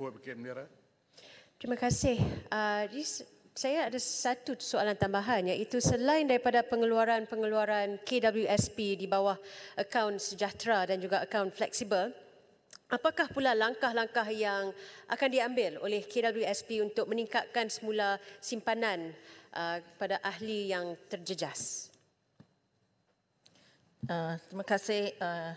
Puan Pekin Mira. Terima kasih. Uh, saya ada satu soalan tambahan iaitu selain daripada pengeluaran-pengeluaran KWSP di bawah akaun sejahtera dan juga akaun fleksibel, apakah pula langkah-langkah yang akan diambil oleh KWSP untuk meningkatkan semula simpanan ah, kepada ahli yang terjejas? Uh, terima kasih. Uh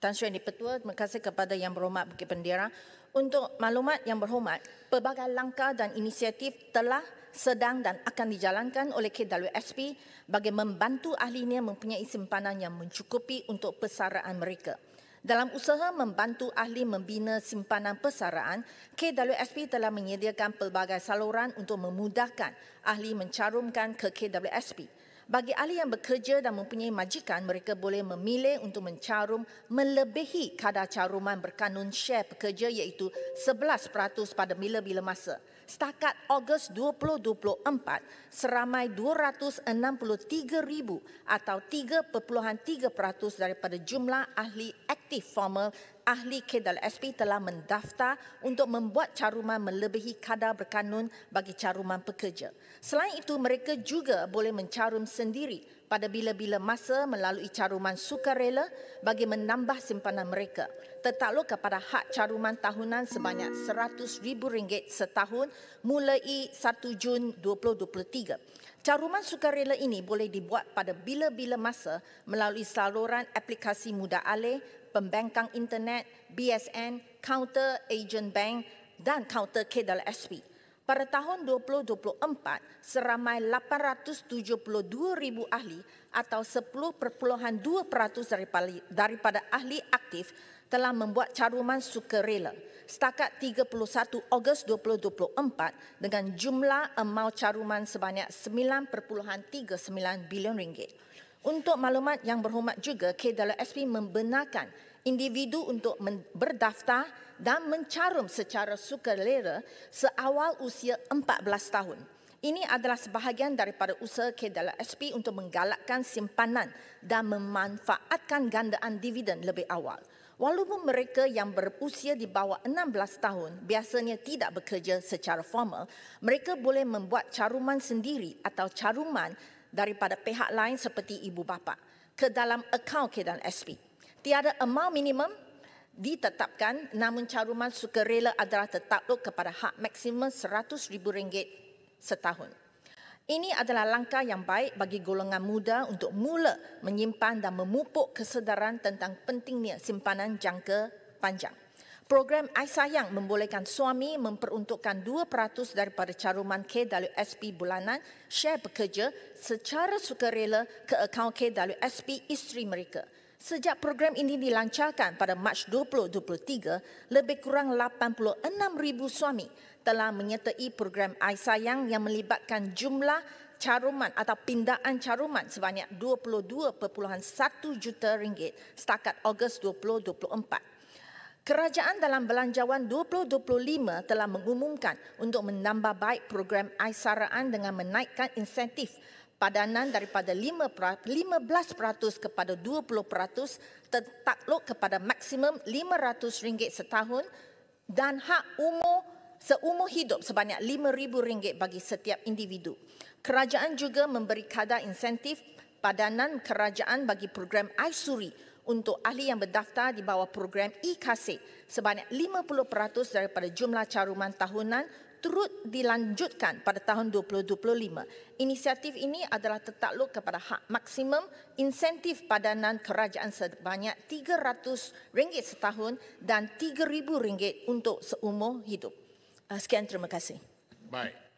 Tan Sri Yang di-Pertua, terima kasih kepada Yang Berhormat Bukit Pendera. Untuk maklumat Yang Berhormat, pelbagai langkah dan inisiatif telah sedang dan akan dijalankan oleh KWSP bagi membantu ahlinya mempunyai simpanan yang mencukupi untuk persaraan mereka. Dalam usaha membantu ahli membina simpanan persaraan, KWSP telah menyediakan pelbagai saluran untuk memudahkan ahli mencarumkan ke KWSP. Bagi ahli yang bekerja dan mempunyai majikan, mereka boleh memilih untuk mencarum melebihi kadar caruman berkanun share pekerja iaitu 11% pada bila-bila masa. Setakat Ogos 2024, seramai 263,000 atau 3.3% daripada jumlah ahli aktif formal ahli Kedal SP telah mendaftar untuk membuat caruman melebihi kadar berkanun bagi caruman pekerja. Selain itu, mereka juga boleh mencarum sendiri pada bila-bila masa melalui caruman sukarela bagi menambah simpanan mereka. Tertakluk kepada hak caruman tahunan sebanyak rm ringgit setahun mulai 1 Jun 2023. Caruman sukarela ini boleh dibuat pada bila-bila masa melalui saluran aplikasi muda alih, pembangkang internet, BSN, counter agent bank dan counter KDLSP pada tahun 2024 seramai 872 ribu ahli atau 10.2 peratus daripada ahli aktif telah membuat caruman sukarela setakat 31 Ogos 2024 dengan jumlah amount caruman sebanyak 9.39 bilion ringgit. Untuk maklumat yang berhormat juga, KWSP membenarkan individu untuk berdaftar dan mencarum secara sukarela seawal usia 14 tahun. Ini adalah sebahagian daripada usaha SP untuk menggalakkan simpanan dan memanfaatkan gandaan dividen lebih awal. Walaupun mereka yang berusia di bawah 16 tahun biasanya tidak bekerja secara formal, mereka boleh membuat caruman sendiri atau caruman daripada pihak lain seperti ibu bapa ke dalam akaun KDLSP. SP. Tiada amount minimum ditetapkan namun caruman sukarela adalah tertakluk kepada hak maksimum RM100,000 setahun. Ini adalah langkah yang baik bagi golongan muda untuk mula menyimpan dan memupuk kesedaran tentang pentingnya simpanan jangka panjang. Program Ai Sayang membolehkan suami memperuntukkan 2% daripada caruman KWSP bulanan share pekerja secara sukarela ke akaun KWSP isteri mereka. Sejak program ini dilancarkan pada Mac 2023, lebih kurang 86,000 suami telah menyertai program Aisyang yang melibatkan jumlah caruman atau pindaan caruman sebanyak 22.1 juta ringgit setakat Ogos 2024. Kerajaan dalam Belanjawan 2025 telah mengumumkan untuk menambah baik program aisaraan dengan menaikkan insentif padanan daripada 15% kepada 20% tertakluk kepada maksimum RM500 setahun dan hak umur seumur hidup sebanyak RM5,000 bagi setiap individu. Kerajaan juga memberi kadar insentif padanan kerajaan bagi program Aisuri untuk ahli yang berdaftar di bawah program e sebanyak 50% daripada jumlah caruman tahunan turut dilanjutkan pada tahun 2025. Inisiatif ini adalah tertakluk kepada hak maksimum insentif padanan kerajaan sebanyak RM300 setahun dan RM3,000 untuk seumur hidup. Ah, sekian terima kasih. Baik.